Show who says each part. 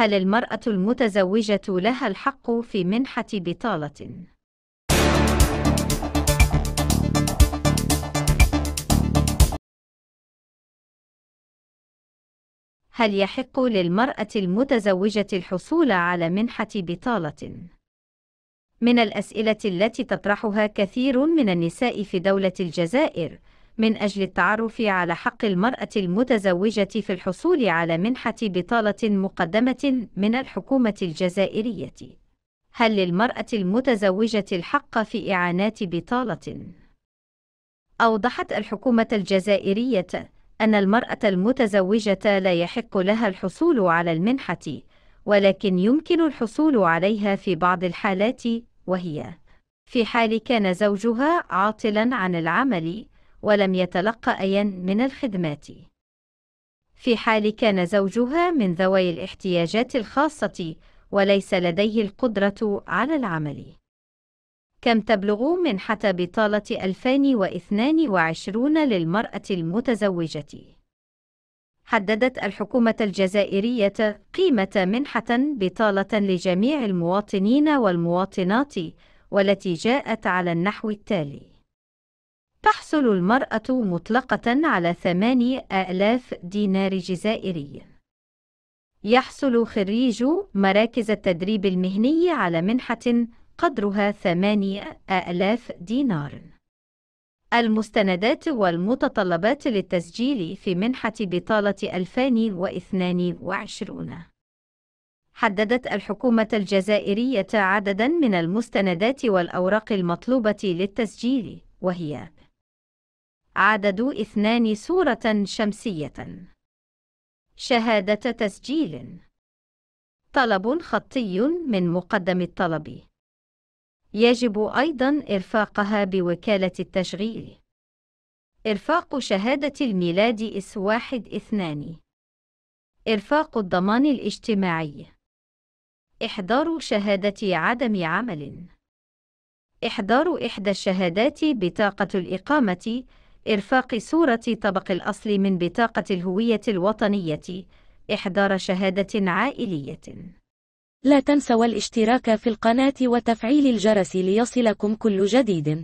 Speaker 1: هل المرأة المتزوجة لها الحق في منحة بطالة؟ هل يحق للمرأة المتزوجة الحصول على منحة بطالة؟ من الأسئلة التي تطرحها كثير من النساء في دولة الجزائر، من أجل التعرف على حق المرأة المتزوجة في الحصول على منحة بطالة مقدمة من الحكومة الجزائرية. هل للمرأة المتزوجة الحق في إعانات بطالة؟ أوضحت الحكومة الجزائرية أن المرأة المتزوجة لا يحق لها الحصول على المنحة، ولكن يمكن الحصول عليها في بعض الحالات، وهي: في حال كان زوجها عاطلاً عن العمل، ولم يتلق أيا من الخدمات في حال كان زوجها من ذوي الاحتياجات الخاصة وليس لديه القدرة على العمل كم تبلغ منحة بطالة 2022 للمرأة المتزوجة؟ حددت الحكومة الجزائرية قيمة منحة بطالة لجميع المواطنين والمواطنات والتي جاءت على النحو التالي تحصل المرأة مطلقة على 8000 دينار جزائري. يحصل خريج مراكز التدريب المهني على منحة قدرها 8000 دينار. المستندات والمتطلبات للتسجيل في منحة بطالة 2022 حددت الحكومة الجزائرية عددًا من المستندات والأوراق المطلوبة للتسجيل، وهي عدد اثنان صورة شمسية شهادة تسجيل طلب خطي من مقدم الطلب يجب أيضاً إرفاقها بوكالة التشغيل إرفاق شهادة الميلاد إس واحد اثنان إرفاق الضمان الاجتماعي إحضار شهادة عدم عمل إحضار إحدى الشهادات بطاقة الإقامة إرفاق صورة طبق الأصل من بطاقة الهوية الوطنية إحضار شهادة عائلية لا تنسوا الاشتراك في القناة وتفعيل الجرس ليصلكم كل جديد